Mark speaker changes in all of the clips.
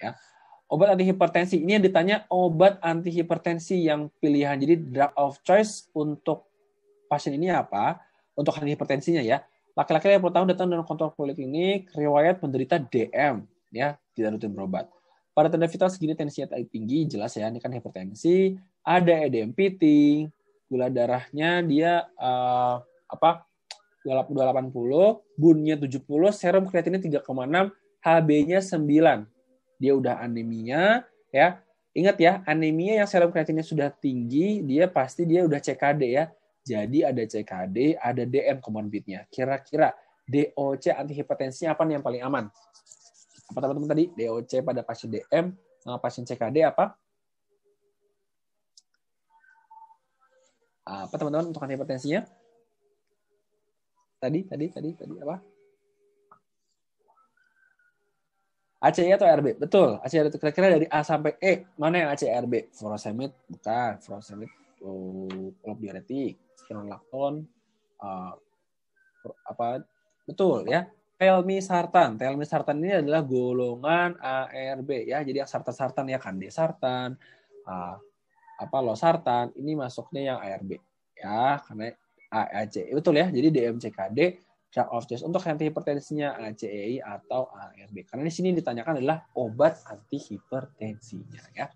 Speaker 1: ya. Obat anti hipertensi ini yang ditanya obat anti hipertensi yang pilihan. Jadi drug of choice untuk pasien ini apa? Untuk anti hipertensinya ya. Laki-laki yang pertama datang dengan kontrol poliklinik, riwayat penderita DM ya, tidak rutin berobat. Pada tanda vital segini tensinya tinggi, jelas ya, ini kan hipertensi, ada edem piting, gula darahnya dia uh, apa 280, bunnya 70, serum kreatinnya 3,6, HB-nya 9 dia udah anemia ya. Ingat ya, anemia yang serum kreatinnya sudah tinggi, dia pasti dia udah CKD ya. Jadi ada CKD, ada DM komorbidnya. Kira-kira DOC antihipertensi apa nih yang paling aman? Apa teman-teman tadi? DOC pada pasien DM, pasien CKD apa? Apa teman-teman untuk antihipertensinya? Tadi, tadi, tadi, tadi apa? ACI ya atau RB? Betul, ACI itu kira-kira dari A sampai E. Mana yang ACI RB? Furosemid bukan, furosemid oh, klub diuretik, spironolactone uh, apa betul ya. Telmi sartan. Telmi sartan ini adalah golongan ARB ya. Jadi yang sartan-sartan ya sartan. uh, apa lo sartan. ini masuknya yang ARB ya karena AAC. Betul ya. Jadi DMCKD drug of choice untuk anti hipertensinya ACEI atau ARB. Karena di sini ditanyakan adalah obat anti hipertensinya ya.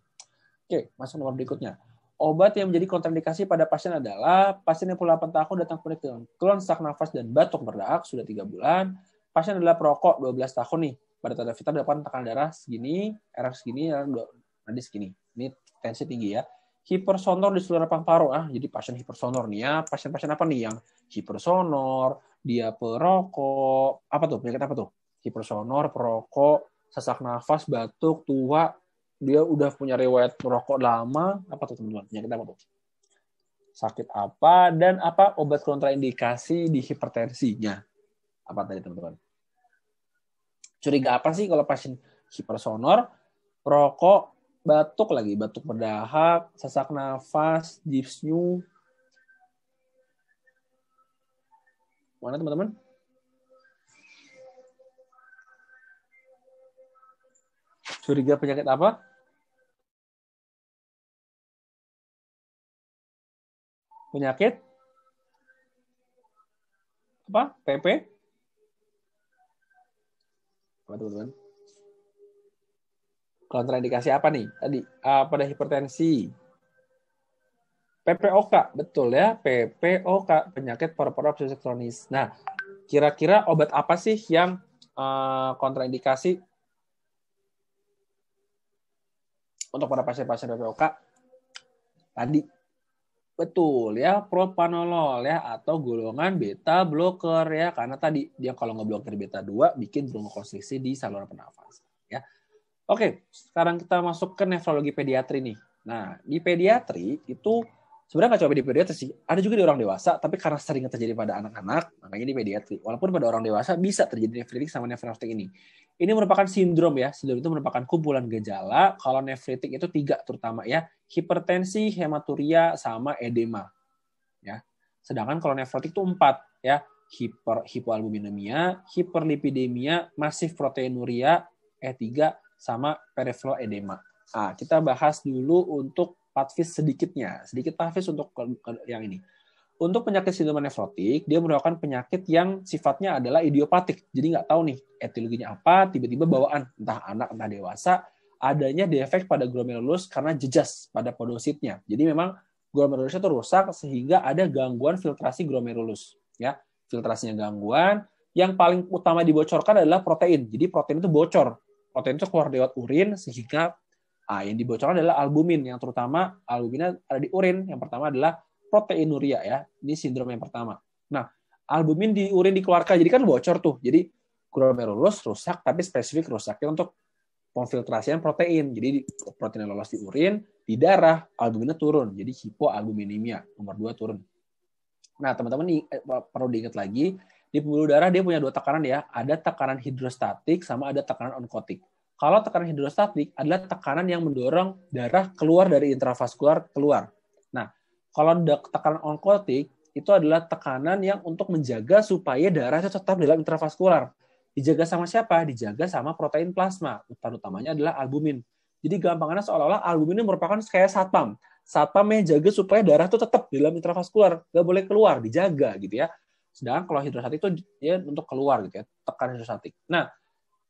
Speaker 1: Oke, masuk nomor berikutnya. Obat yang menjadi kontraindikasi pada pasien adalah pasien yang 8 tahun datang klinik dengan keluhan sesak nafas dan batuk berdahak sudah tiga bulan. Pasien adalah perokok 12 tahun nih. Pada tanda vital dapat tekanan darah segini, RF segini, nadi segini. Ini tensi tinggi ya hipersonor di seluruh paru-paru ah jadi pasien hipersonor nih ya pasien-pasien apa nih yang hipersonor dia perokok, apa tuh penyakit apa tuh? Hipersonor, perokok, sesak nafas, batuk, tua, dia udah punya riwayat perokok lama, apa tuh teman-teman? Penyakit apa tuh? Sakit apa dan apa obat kontraindikasi di hipertensinya? Apa tadi teman-teman? Curiga apa sih kalau pasien hipersonor, perokok, batuk lagi, batuk berdahak, sesak nafas, dyspnea, Mana teman-teman? Curiga penyakit apa? Penyakit apa? PP? Apa teman-teman? Kontraindikasi apa nih? Tadi uh, pada hipertensi, PPOK, betul ya, PPOK, penyakit paru-paru obstruksi kronis. Nah, kira-kira obat apa sih yang uh, kontraindikasi untuk para pasien-pasien PPOK? Tadi betul ya propanolol ya atau golongan beta blocker ya karena tadi dia kalau ngeblokir beta 2 bikin bronkokonstriksi di saluran pernafasan ya. Oke, sekarang kita masuk ke nefrologi pediatri nih. Nah, di pediatri itu sebenarnya nggak cuma di pediatri sih ada juga di orang dewasa tapi karena sering terjadi pada anak-anak makanya di pediatri walaupun pada orang dewasa bisa terjadi nefritik sama nefrostik ini ini merupakan sindrom ya sindrom itu merupakan kumpulan gejala kalau nefritik itu tiga terutama ya hipertensi hematuria sama edema ya sedangkan kalau nefrotik itu empat ya hiper hipoalbuminemia hiperlipidemia masif proteinuria E3 sama peripheral edema. Ah, kita bahas dulu untuk patvis sedikitnya, sedikit patvis untuk yang ini. Untuk penyakit sindroma nefrotik, dia merupakan penyakit yang sifatnya adalah idiopatik. Jadi nggak tahu nih etiologinya apa, tiba-tiba bawaan entah anak entah dewasa adanya defek pada glomerulus karena jejas pada podositnya. Jadi memang glomerulusnya itu rusak sehingga ada gangguan filtrasi glomerulus. Ya, filtrasinya gangguan. Yang paling utama dibocorkan adalah protein. Jadi protein itu bocor. Protein itu keluar lewat urin sehingga Nah, yang dibocorkan adalah albumin yang terutama albuminnya ada di urin. Yang pertama adalah proteinuria ya. Ini sindrom yang pertama. Nah, albumin di urin dikeluarkan jadi kan bocor tuh. Jadi glomerulus rusak tapi spesifik rusaknya untuk pemfiltrasian protein. Jadi protein lolos di urin, di darah albuminnya turun. Jadi hipoalbuminemia nomor 2 turun. Nah, teman-teman eh, perlu diingat lagi di pembuluh darah dia punya dua tekanan ya, ada tekanan hidrostatik sama ada tekanan onkotik. Kalau tekanan hidrostatik adalah tekanan yang mendorong darah keluar dari intravaskular keluar. Nah, kalau tekanan onkotik itu adalah tekanan yang untuk menjaga supaya darah itu tetap dalam intravaskular. Dijaga sama siapa? Dijaga sama protein plasma, Utamanya adalah albumin. Jadi gampangnya seolah-olah albumin ini merupakan kayak satpam. Satpam yang jaga supaya darah itu tetap dalam intravaskular, nggak boleh keluar, dijaga gitu ya. Sedangkan kalau hidrostatik itu ya untuk keluar gitu ya, tekanan hidrostatik. Nah,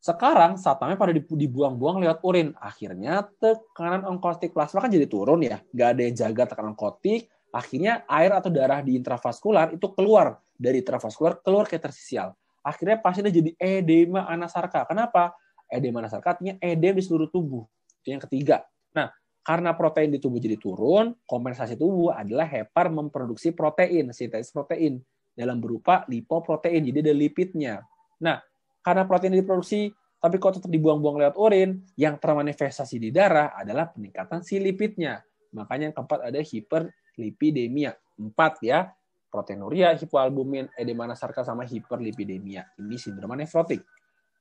Speaker 1: sekarang satamnya pada dibuang-buang lewat urin. Akhirnya tekanan onkotik plasma kan jadi turun ya. gak ada yang jaga tekanan onkotik. Akhirnya air atau darah di intravaskular itu keluar dari intravaskular keluar ke tersisial. Akhirnya pasiennya jadi edema anasarka. Kenapa? Edema anasarka artinya edema di seluruh tubuh. Itu yang ketiga. Nah, karena protein di tubuh jadi turun, kompensasi tubuh adalah hepar memproduksi protein, sintesis protein dalam berupa lipoprotein. Jadi ada lipidnya. Nah, karena protein diproduksi tapi kok tetap dibuang-buang lewat urin, yang termanifestasi di darah adalah peningkatan si lipidnya. Makanya yang keempat ada hiperlipidemia. Empat ya, proteinuria, hipoalbumin, edema nasarka, sama hiperlipidemia. Ini sindroma nefrotik.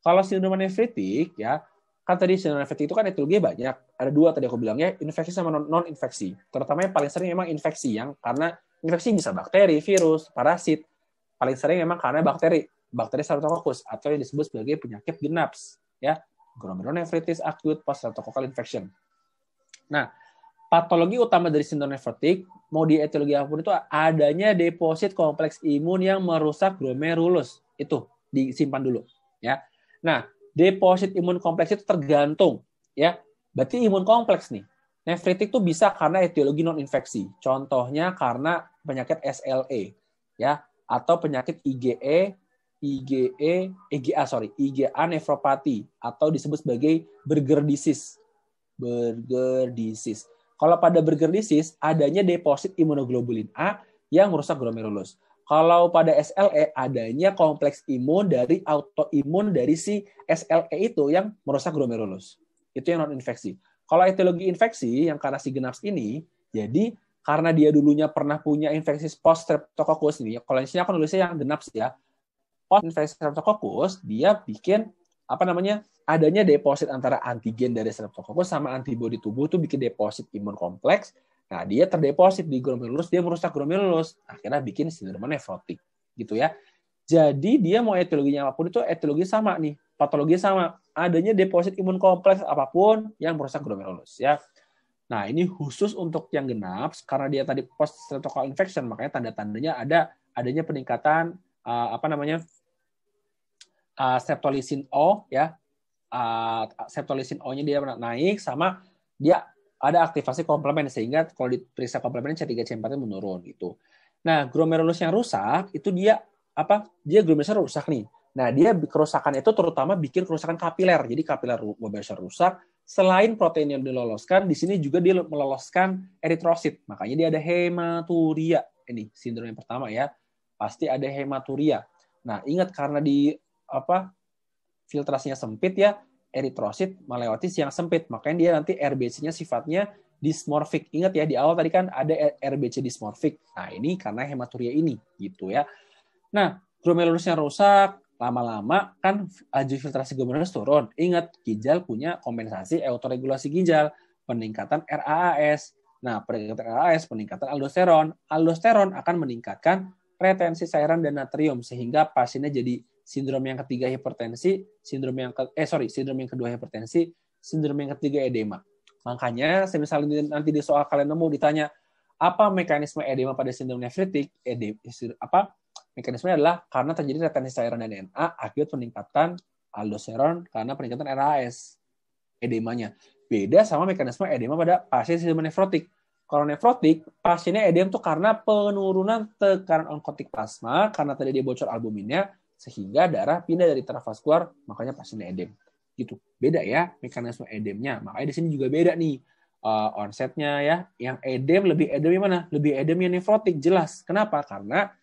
Speaker 1: Kalau sindroma nefritik ya, kan tadi sindroma nefritik itu kan etiologinya banyak. Ada dua tadi aku bilangnya, infeksi sama non-infeksi. Terutama yang paling sering memang infeksi, yang karena infeksi bisa bakteri, virus, parasit. Paling sering memang karena bakteri bakteri Streptococcus atau yang disebut sebagai penyakit genaps, ya, glomerulonefritis acute post streptococcal infection. Nah, patologi utama dari sindrom nefrotik mau di etiologi apapun itu adanya deposit kompleks imun yang merusak glomerulus. Itu disimpan dulu, ya. Nah, deposit imun kompleks itu tergantung, ya. Berarti imun kompleks nih. Nefritik itu bisa karena etiologi non-infeksi. Contohnya karena penyakit SLE, ya, atau penyakit IgE IgE, IgA sorry, IgA nefropati atau disebut sebagai Burger disease. Burger disease. Kalau pada Burger disease adanya deposit imunoglobulin A yang merusak glomerulus. Kalau pada SLE adanya kompleks imun dari autoimun dari si SLE itu yang merusak glomerulus. Itu yang non infeksi. Kalau etiologi infeksi yang karena si genaps ini, jadi karena dia dulunya pernah punya infeksi post streptococcus ini, kalau yang sini aku nulisnya yang genaps ya, Post infeksi Streptococcus dia bikin apa namanya adanya deposit antara antigen dari Streptococcus sama antibodi tubuh itu bikin deposit imun kompleks. Nah, dia terdeposit di glomerulus, dia merusak glomerulus, akhirnya bikin sindroma nefrotik gitu ya. Jadi dia mau etiologinya apapun itu etiologi sama nih, patologi sama. Adanya deposit imun kompleks apapun yang merusak glomerulus ya. Nah, ini khusus untuk yang genap karena dia tadi post streptococcal infection, makanya tanda-tandanya ada adanya peningkatan eh, apa namanya uh, septolisin O ya. Uh, septolisin O-nya dia naik sama dia ada aktivasi komplement sehingga kalau diperiksa komplement C3 4 menurun gitu. Nah, glomerulus yang rusak itu dia apa? Dia glomerulus rusak nih. Nah, dia kerusakan itu terutama bikin kerusakan kapiler. Jadi kapiler glomerulus rusak. Selain protein yang diloloskan, di sini juga dia meloloskan eritrosit. Makanya dia ada hematuria. Ini sindrom yang pertama ya. Pasti ada hematuria. Nah, ingat karena di apa filtrasinya sempit ya eritrosit melewati yang sempit makanya dia nanti RBC-nya sifatnya dismorfik ingat ya di awal tadi kan ada RBC dismorfik nah ini karena hematuria ini gitu ya nah glomerulusnya rusak lama-lama kan aju filtrasi glomerulus turun ingat ginjal punya kompensasi autoregulasi ginjal peningkatan RAAS nah peningkatan RAAS peningkatan aldosteron aldosteron akan meningkatkan retensi cairan dan natrium sehingga pasiennya jadi sindrom yang ketiga hipertensi, sindrom yang ke, eh sorry, sindrom yang kedua hipertensi, sindrom yang ketiga edema. Makanya, misalnya nanti di soal kalian nemu ditanya apa mekanisme edema pada sindrom nefritik, edema, apa mekanismenya adalah karena terjadi retensi cairan dan DNA akibat peningkatan aldosteron karena peningkatan RAS edemanya. Beda sama mekanisme edema pada pasien sindrom nefrotik. Kalau nefrotik, pasiennya edem tuh karena penurunan tekanan onkotik plasma karena tadi dia bocor albuminnya, sehingga darah pindah dari intravaskular makanya pasien edem gitu beda ya mekanisme edemnya makanya di sini juga beda nih uh, onsetnya ya yang edem lebih edem yang mana lebih edem yang nefrotik jelas kenapa karena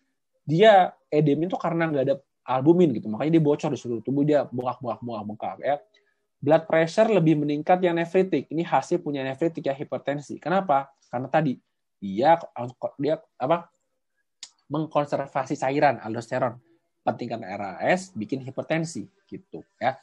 Speaker 1: dia edem itu karena nggak ada albumin gitu makanya dia bocor di seluruh tubuh dia bengkak bengkak bengkak bengkak ya blood pressure lebih meningkat yang nefritik. Ini hasil punya nefritik ya hipertensi. Kenapa? Karena tadi dia dia apa? mengkonservasi cairan aldosteron pentingkan RAS bikin hipertensi gitu ya.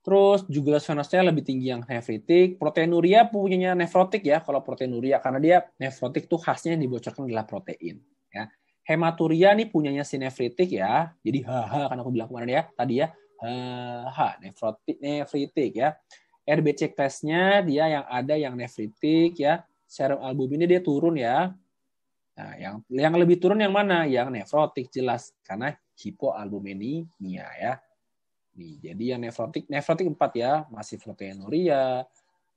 Speaker 1: Terus juga glucosidase lebih tinggi yang nefritik. Proteinuria punyanya nefrotik ya kalau proteinuria karena dia nefrotik tuh khasnya yang dibocorkan adalah protein ya. Hematuria nih punyanya sinefritik ya. Jadi hahaha karena aku bilang kemarin ya tadi ya haha nefrotik nefritik ya. RBC testnya dia yang ada yang nefritik ya. Serum albuminnya dia turun ya. Nah, yang yang lebih turun yang mana? Yang nefrotik jelas karena Hippo ini ya. Nih, jadi yang nefrotik, nefrotik 4 ya, masih proteinuria,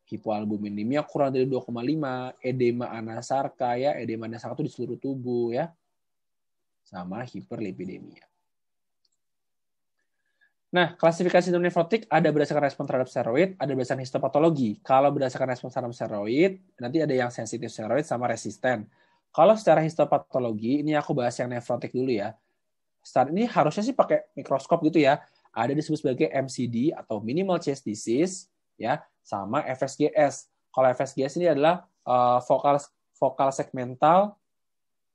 Speaker 1: hipoalbuminemia kurang dari 2,5, edema anasarka ya, edema anasarka itu di seluruh tubuh ya, sama hiperlipidemia. Nah, klasifikasi sindrom nefrotik ada berdasarkan respon terhadap steroid, ada berdasarkan histopatologi. Kalau berdasarkan respon terhadap steroid, nanti ada yang sensitif steroid sama resisten. Kalau secara histopatologi, ini aku bahas yang nefrotik dulu ya. Saat ini harusnya sih pakai mikroskop gitu ya. Ada disebut sebagai MCD atau minimal chest disease ya, sama FSGS. Kalau FSGS ini adalah uh, vokal vokal segmental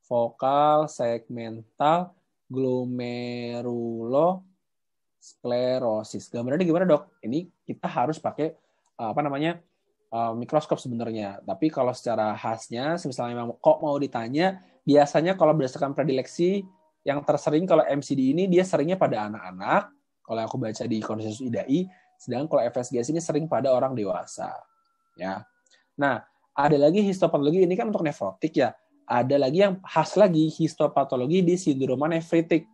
Speaker 1: vokal segmental glomerulo sclerosis. Gambarnya gimana dok? Ini kita harus pakai eh, apa namanya eh, mikroskop sebenarnya. Tapi kalau secara khasnya, misalnya kok mau ditanya, biasanya kalau berdasarkan predileksi yang tersering kalau MCD ini dia seringnya pada anak-anak, kalau aku baca di konsensus IDAI, sedangkan kalau FSGS ini sering pada orang dewasa. Ya. Nah, ada lagi histopatologi ini kan untuk nefrotik ya. Ada lagi yang khas lagi histopatologi di sindroma nefritik.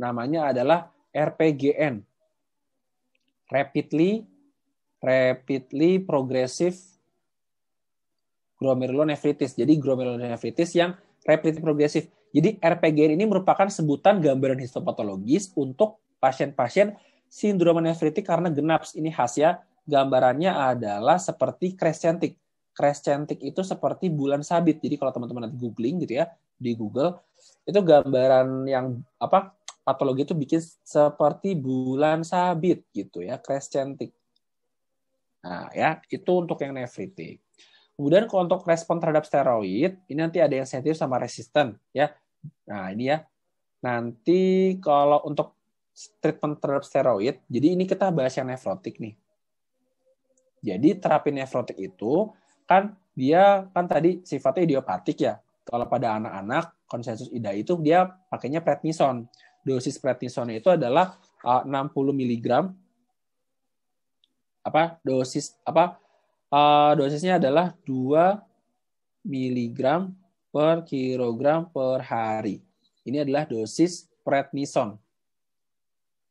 Speaker 1: Namanya adalah RPGN. Rapidly rapidly progressive glomerulonefritis. Jadi glomerulonefritis yang rapidly progressive. Jadi RPGN ini merupakan sebutan gambaran histopatologis untuk pasien-pasien sindroma nefritik karena genaps. Ini khas ya gambarannya adalah seperti crescentic. Crescentic itu seperti bulan sabit. Jadi kalau teman-teman nanti googling gitu ya di Google, itu gambaran yang apa patologi itu bikin seperti bulan sabit gitu ya, crescentic. Nah, ya, itu untuk yang nefritik. Kemudian kalau untuk respon terhadap steroid, ini nanti ada yang sensitif sama resisten ya. Nah, ini ya. Nanti kalau untuk treatment terhadap steroid, jadi ini kita bahas yang nefrotik nih. Jadi terapi nefrotik itu kan dia kan tadi sifatnya idiopatik ya. Kalau pada anak-anak konsensus IDA itu dia pakainya prednison. Dosis prednison itu adalah 60 eh, mg apa dosis apa Eh, dosisnya adalah 2 miligram per kilogram per hari. Ini adalah dosis prednison.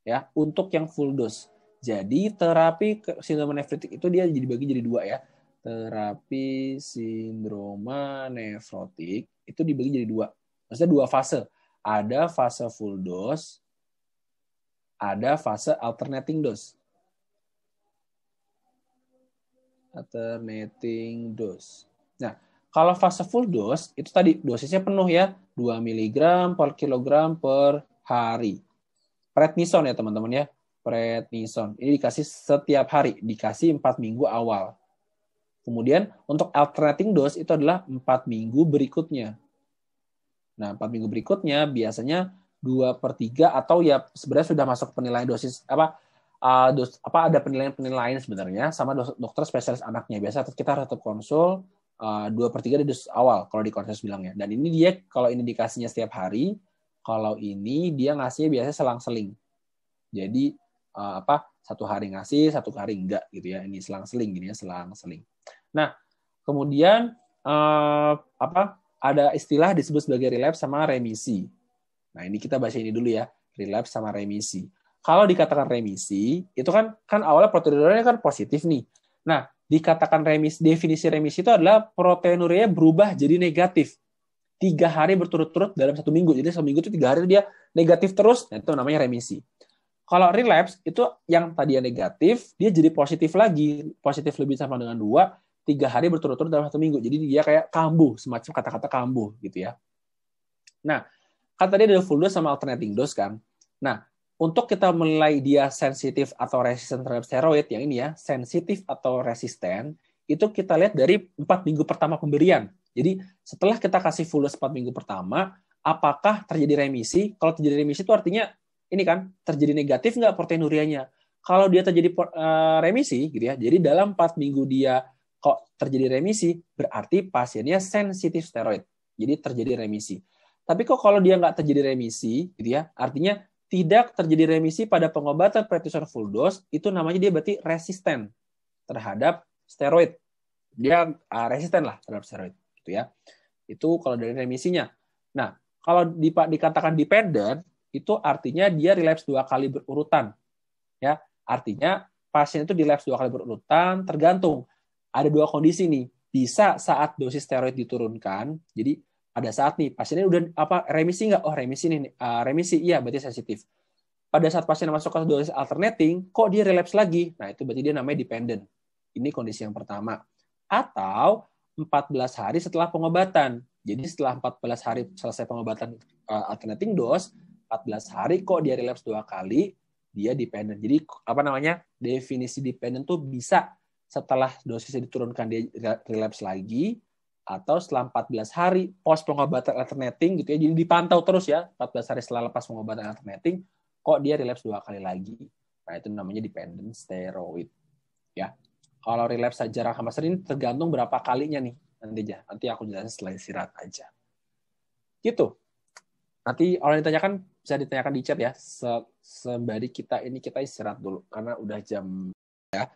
Speaker 1: Ya, untuk yang full dose. Jadi terapi sindroma nefritik itu dia dibagi jadi dua ya. Terapi sindroma nefrotik itu dibagi jadi dua. Maksudnya dua fase. Ada fase full dose, ada fase alternating dose. alternating dose. Nah, kalau fase full dose itu tadi dosisnya penuh ya, 2 mg per kilogram per hari. Prednison ya teman-teman ya, prednison. Ini dikasih setiap hari, dikasih 4 minggu awal. Kemudian untuk alternating dose itu adalah 4 minggu berikutnya. Nah, 4 minggu berikutnya biasanya 2 per 3 atau ya sebenarnya sudah masuk penilaian dosis apa uh, apa ada penilaian-penilaian sebenarnya sama dokter spesialis anaknya. Biasa kita harus tetap konsul eh, dua uh, per tiga di dosis awal kalau di konsul bilangnya. Dan ini dia kalau ini dikasihnya setiap hari, kalau ini dia ngasihnya biasanya selang-seling. Jadi uh, apa satu hari ngasih, satu hari enggak gitu ya. Ini selang-seling gini ya, selang-seling. Nah, kemudian uh, apa ada istilah disebut sebagai relapse sama remisi. Nah, ini kita bahas ini dulu ya, relapse sama remisi. Kalau dikatakan remisi, itu kan kan awalnya proteinuria kan positif nih. Nah, dikatakan remis, definisi remisi itu adalah proteinuria berubah jadi negatif. Tiga hari berturut-turut dalam satu minggu. Jadi satu minggu itu tiga hari dia negatif terus, nah itu namanya remisi. Kalau relapse, itu yang tadinya negatif, dia jadi positif lagi. Positif lebih sama dengan dua, tiga hari berturut-turut dalam satu minggu. Jadi dia kayak kambuh, semacam kata-kata kambuh gitu ya. Nah, kan tadi ada full dose sama alternating dose kan. Nah, untuk kita menilai dia sensitif atau resisten terhadap steroid yang ini ya sensitif atau resisten itu kita lihat dari empat minggu pertama pemberian jadi setelah kita kasih fulus empat minggu pertama apakah terjadi remisi kalau terjadi remisi itu artinya ini kan terjadi negatif nggak proteinurianya kalau dia terjadi eh, remisi gitu ya jadi dalam empat minggu dia kok terjadi remisi berarti pasiennya sensitif steroid jadi terjadi remisi tapi kok kalau dia nggak terjadi remisi gitu ya artinya tidak terjadi remisi pada pengobatan prednison full dose, itu namanya dia berarti resisten terhadap steroid. Dia uh, resisten lah terhadap steroid, gitu ya. Itu kalau dari remisinya. Nah, kalau di, dikatakan dependent, itu artinya dia relapse dua kali berurutan. Ya, artinya pasien itu relapse dua kali berurutan, tergantung ada dua kondisi nih. Bisa saat dosis steroid diturunkan, jadi pada saat nih pasiennya udah apa remisi nggak? Oh remisi nih, uh, remisi iya berarti sensitif. Pada saat pasien masuk ke dosis alternating, kok dia relapse lagi? Nah itu berarti dia namanya dependent. Ini kondisi yang pertama. Atau 14 hari setelah pengobatan. Jadi setelah 14 hari selesai pengobatan uh, alternating dose, 14 hari kok dia relapse dua kali, dia dependent. Jadi apa namanya? Definisi dependent tuh bisa setelah dosisnya diturunkan dia relapse lagi atau setelah 14 hari pos pengobatan alternating gitu ya. Jadi dipantau terus ya 14 hari setelah lepas pengobatan alternating kok dia relapse dua kali lagi. Nah, itu namanya dependent steroid. Ya. Kalau relapse jarang sama ini tergantung berapa kalinya nih nanti aja. Nanti aku jelasin setelah istirahat aja. Gitu. Nanti orang ditanyakan bisa ditanyakan di chat ya. Se sembari kita ini kita istirahat dulu karena udah jam ya.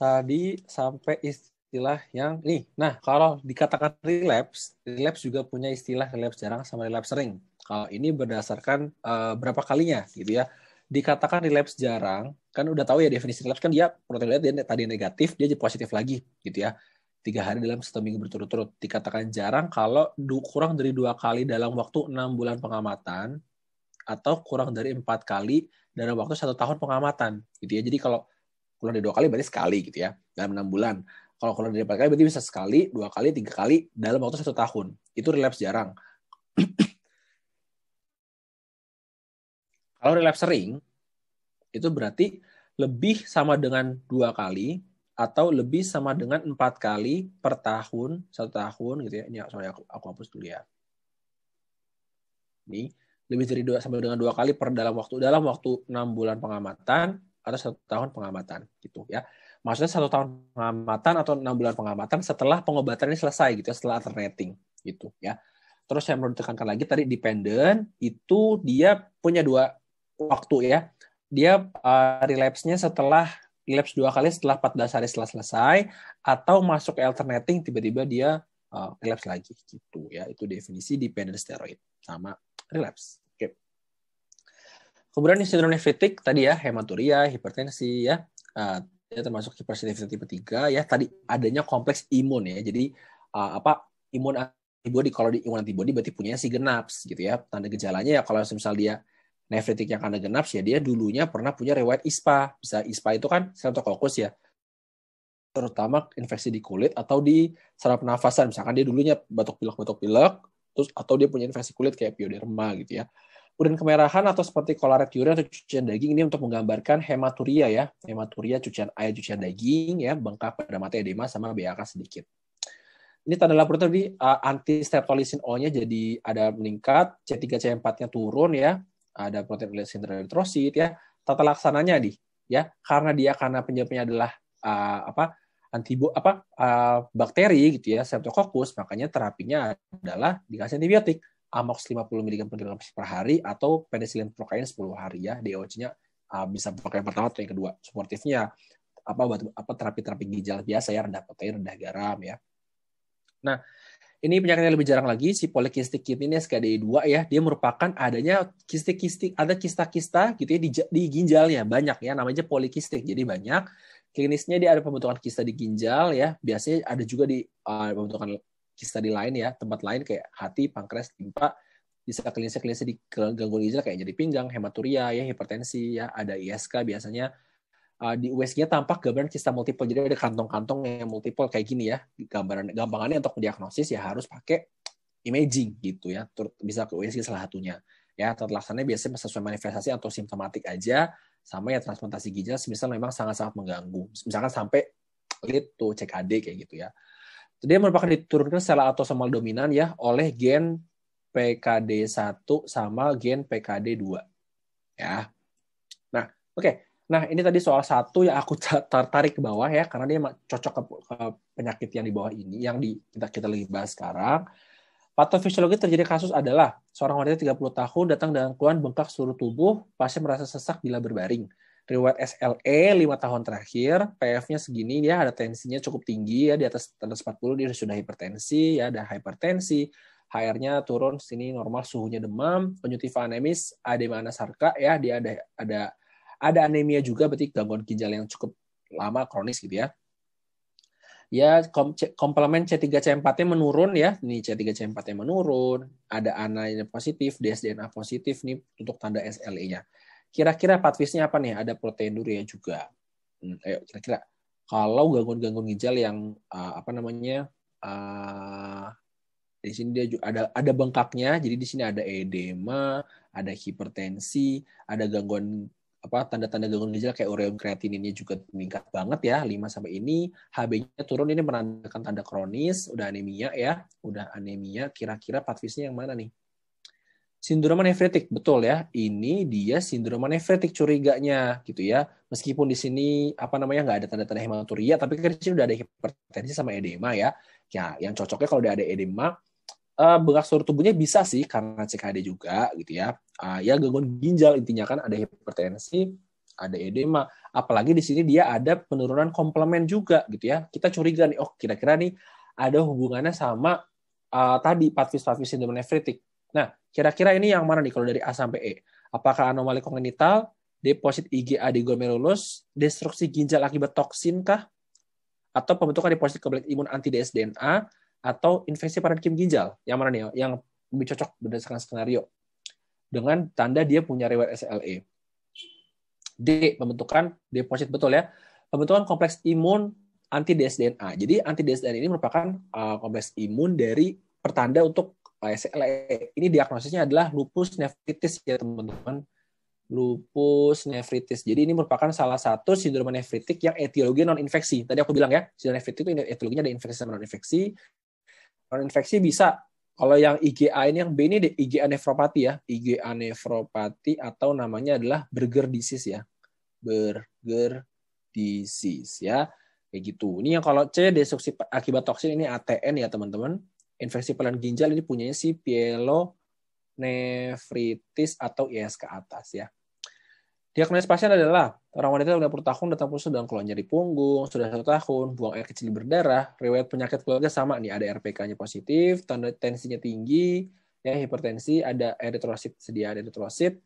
Speaker 1: Tadi sampai istirahat istilah yang nih. Nah, kalau dikatakan relapse, relapse juga punya istilah relapse jarang sama relapse sering. Kalau ini berdasarkan uh, berapa kalinya gitu ya. Dikatakan relapse jarang, kan udah tahu ya definisi relapse kan dia protein dia tadi negatif, dia jadi positif lagi gitu ya. Tiga hari dalam satu minggu berturut-turut. Dikatakan jarang kalau du kurang dari dua kali dalam waktu enam bulan pengamatan atau kurang dari empat kali dalam waktu satu tahun pengamatan gitu ya. Jadi kalau kurang dari dua kali berarti sekali gitu ya dalam enam bulan kalau kurang dari empat kali berarti bisa sekali, dua kali, tiga kali dalam waktu satu tahun. Itu relapse jarang. Kalau relapse sering, itu berarti lebih sama dengan dua kali atau lebih sama dengan empat kali per tahun satu tahun gitu ya ini ya, sorry aku, aku hapus dulu ya ini lebih dari dua sama dengan dua kali per dalam waktu dalam waktu enam bulan pengamatan atau satu tahun pengamatan gitu ya maksudnya satu tahun pengamatan atau enam bulan pengamatan setelah pengobatan ini selesai gitu ya, setelah alternating gitu ya terus saya mau tekankan lagi tadi dependent itu dia punya dua waktu ya dia uh, relapse-nya setelah relapse dua kali setelah 14 hari setelah selesai atau masuk alternating tiba-tiba dia uh, relapse lagi gitu ya itu definisi dependent steroid sama relapse oke okay. kemudian sindrom nefritik tadi ya hematuria hipertensi ya uh, ya termasuk hipersensitivitas tipe 3 ya tadi adanya kompleks imun ya. Jadi uh, apa imun antibody kalau di imun antibody berarti punya si genaps gitu ya. Tanda gejalanya ya kalau misalnya dia nefritik yang karena genaps ya dia dulunya pernah punya riwayat ISPA. Bisa ISPA itu kan streptokokus ya. Terutama infeksi di kulit atau di saraf pernafasan. Misalkan dia dulunya batuk pilek-batuk pilek, terus atau dia punya infeksi kulit kayak pioderma gitu ya. Urin kemerahan atau seperti kolaret urin atau cucian daging ini untuk menggambarkan hematuria ya. Hematuria cucian air, cucian daging ya, bengkak pada mata edema sama BAK sedikit. Ini tanda lapor tadi eh, anti streptolisin O-nya jadi ada meningkat, C3C4-nya turun ya, ada protein eritrosit ya. Tata laksananya di ya, karena dia karena penyebabnya adalah uh, apa? antibo apa uh, bakteri gitu ya Streptococcus makanya terapinya adalah dikasih antibiotik amox 50 mg per kilogram per hari atau penicillin prokain 10 hari ya DOC-nya uh, ah, bisa pakai yang pertama atau yang kedua suportifnya apa obat apa terapi-terapi ginjal biasa ya rendah protein rendah garam ya nah ini penyakitnya lebih jarang lagi si polikistik kidney SKD 2 ya dia merupakan adanya kistik-kistik ada kista-kista gitu ya di, di ginjalnya banyak ya namanya polikistik jadi banyak klinisnya dia ada pembentukan kista di ginjal ya biasanya ada juga di uh, pembentukan kista di lain ya, tempat lain kayak hati, pankreas, limpa, bisa klinis-klinis di gangguan ginjal kayak jadi pinggang, hematuria, ya hipertensi, ya ada ISK biasanya. Uh, di USG nya tampak gambaran kista multiple, jadi ada kantong-kantong yang multiple kayak gini ya. Gambaran gampangannya untuk diagnosis ya harus pakai imaging gitu ya, bisa ke USG salah satunya. Ya, terlaksananya biasanya sesuai manifestasi atau simptomatik aja, sama ya transplantasi ginjal, misalnya memang sangat-sangat mengganggu. Misalkan sampai lead tuh CKD kayak gitu ya. Dia merupakan diturunkan secara autosomal dominan ya oleh gen PKD1 sama gen PKD2. Ya. Nah, oke. Okay. Nah, ini tadi soal satu yang aku tertarik ke bawah ya karena dia cocok ke, penyakit yang di bawah ini yang di, kita kita lagi bahas sekarang. Patofisiologi terjadi kasus adalah seorang wanita 30 tahun datang dengan keluhan bengkak seluruh tubuh, pasien merasa sesak bila berbaring riwayat SLE 5 tahun terakhir, PF-nya segini, dia ya, ada tensinya cukup tinggi ya di atas 40, dia sudah hipertensi ya, ada hipertensi. HR-nya turun sini normal suhunya demam, penyutiva anemis, adema anasarka ya, dia ada ada ada anemia juga berarti gangguan ginjal yang cukup lama kronis gitu ya. Ya komplement C3 C4-nya menurun ya. Ini C3 C4-nya menurun, ada ANA positif, DSDNA positif nih untuk tanda SLE-nya. Kira-kira patwisnya apa nih? Ada protein ya juga. Hmm, ayo kira-kira kalau gangguan-gangguan ginjal yang uh, apa namanya uh, di sini dia ada ada bengkaknya jadi di sini ada edema ada hipertensi ada gangguan apa tanda-tanda gangguan ginjal kayak ureum kreatininnya juga meningkat banget ya 5 sampai ini HB-nya turun ini menandakan tanda kronis udah anemia ya udah anemia kira-kira patvisnya yang mana nih sindroma nefretik betul ya ini dia sindroma nefretik curiganya gitu ya meskipun di sini apa namanya nggak ada tanda-tanda hematuria tapi kan di sini udah ada hipertensi sama edema ya ya yang cocoknya kalau udah ada edema uh, seluruh tubuhnya bisa sih karena CKD juga gitu ya uh, ya gangguan ginjal intinya kan ada hipertensi ada edema apalagi di sini dia ada penurunan komplement juga gitu ya kita curiga nih oh kira-kira nih ada hubungannya sama uh, tadi patvis patvis sindrom nefritik Nah, kira-kira ini yang mana nih kalau dari A sampai E? Apakah anomali kongenital, deposit IgA di glomerulus, destruksi ginjal akibat toksin kah? Atau pembentukan deposit kompleks imun anti dsDNA atau infeksi parenkim ginjal? Yang mana nih? Yang lebih cocok berdasarkan skenario dengan tanda dia punya riwayat SLE. D. Pembentukan deposit betul ya. Pembentukan kompleks imun anti dsDNA. Jadi anti dsDNA ini merupakan uh, kompleks imun dari pertanda untuk ini diagnosisnya adalah lupus nefritis ya teman-teman. Lupus nefritis. Jadi ini merupakan salah satu sindrom nefritik yang etiologi non-infeksi. Tadi aku bilang ya, sindrom nefritik itu etiologinya ada infeksi sama non-infeksi. Non-infeksi bisa kalau yang IgA ini yang B ini IgA nefropati ya, IgA nefropati atau namanya adalah Berger disease ya. Berger disease ya. Kayak gitu. Ini yang kalau C destruksi akibat toksin ini ATN ya teman-teman infeksi pelan ginjal ini punyanya si pielonefritis atau ISK atas ya. Diagnosis pasien adalah orang wanita 50 tahun datang pulsa dengan keluhan nyeri punggung, sudah satu tahun, buang air kecil berdarah, riwayat penyakit keluarga sama nih, ada RPK-nya positif, tanda tensinya tinggi, ya hipertensi, ada eritrosit, sedia ada eritrosit,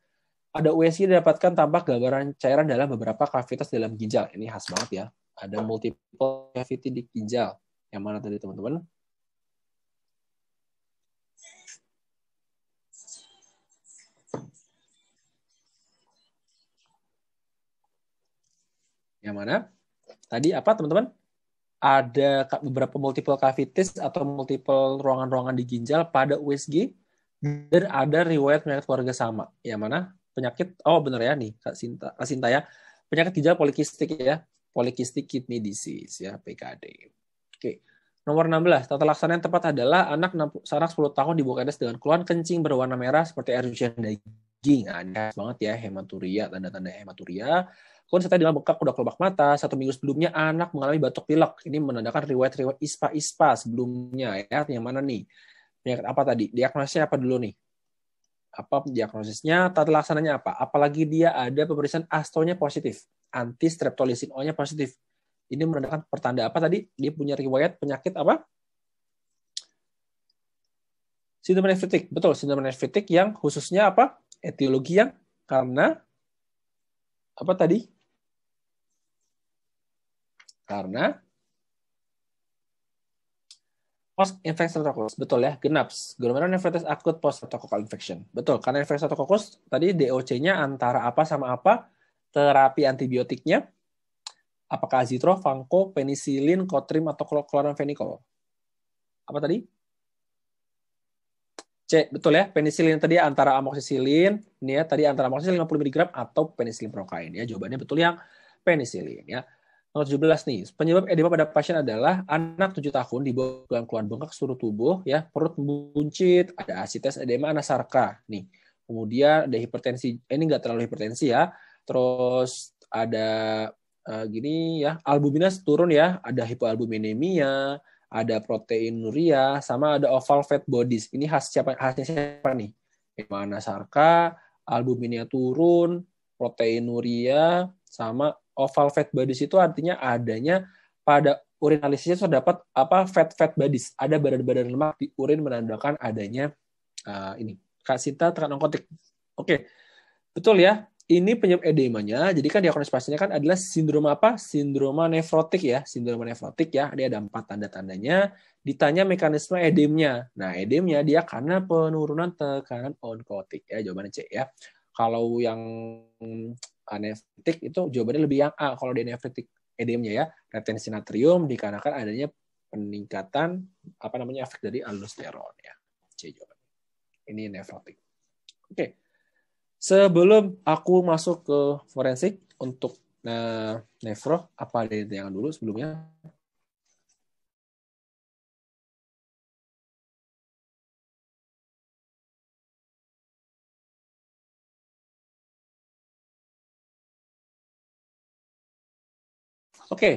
Speaker 1: ada USG didapatkan tampak gambaran cairan dalam beberapa kavitas dalam ginjal. Ini khas banget ya. Ada multiple cavity di ginjal. Yang mana tadi teman-teman? Yang mana tadi apa teman-teman? Ada beberapa multiple cavities atau multiple ruangan-ruangan di ginjal pada USG dan ada riwayat penyakit keluarga sama. Yang mana penyakit oh benar ya nih Kak Sinta, Kak Sinta ya. Penyakit ginjal polikistik ya, polikistik kidney disease ya PKD. Oke. Okay. Nomor 16, tata laksana yang tepat adalah anak sarang 10 tahun dibuka edes dengan keluhan kencing berwarna merah seperti air cucian daging. Ada nah, banget ya hematuria, tanda-tanda hematuria. Kemudian setelah dengan bekak kuda kelopak mata, satu minggu sebelumnya anak mengalami batuk pilek. Ini menandakan riwayat-riwayat ispa-ispa sebelumnya ya. Yang mana nih? Penyakit apa tadi? Diagnosisnya apa dulu nih? Apa diagnosisnya? Tata laksananya apa? Apalagi dia ada pemeriksaan astonya positif, anti streptolisin O-nya positif ini menandakan pertanda apa tadi? Dia punya riwayat penyakit apa? Sindrom nefritik. Betul, sindrom nefritik yang khususnya apa? Etiologi yang karena apa tadi? Karena post infection streptococcus. Betul ya, genaps. nefritis akut post streptococcal infection. Betul, karena infeksi streptococcus tadi DOC-nya antara apa sama apa? Terapi antibiotiknya Apakah azitro, vanco, penisilin, kotrim, atau kloranfenikol? Apa tadi? C, betul ya. Penisilin tadi antara amoxicillin, ini ya, tadi antara amoksisilin 50 mg atau penisilin prokain. Ya, jawabannya betul yang penisilin ya. Nomor 17 nih, penyebab edema pada pasien adalah anak 7 tahun di bawah keluhan bengkak seluruh tubuh, ya perut buncit, ada asites edema anasarka nih. Kemudian ada hipertensi, eh, ini nggak terlalu hipertensi ya. Terus ada Eh, gini ya, albumina turun ya, ada hipoalbuminemia, ada proteinuria, sama ada oval fat bodies. Ini khas siapa khasnya siapa nih? Mana Sarka, albuminnya turun, proteinuria, sama oval fat bodies itu artinya adanya pada urinalisisnya terdapat apa fat-fat bodies. Ada badan-badan lemak di urin menandakan adanya uh, ini kasita tekan onkotik. Oke, betul ya ini penyebab edemanya. Jadi kan diagnosis pasiennya kan adalah sindroma apa? Sindroma nefrotik ya. Sindroma nefrotik ya. Dia ada empat tanda-tandanya. Ditanya mekanisme edemnya. Nah, edemnya dia karena penurunan tekanan onkotik ya. Jawabannya C ya. Kalau yang nefrotik itu jawabannya lebih yang A kalau dia nefrotik edemnya ya. Retensi natrium dikarenakan adanya peningkatan apa namanya efek dari aldosteron ya. C jawabannya. Ini nefrotik. Oke. Okay. Sebelum aku masuk ke forensik untuk uh, eh, nefro, apa ada yang dulu sebelumnya? Oke, okay.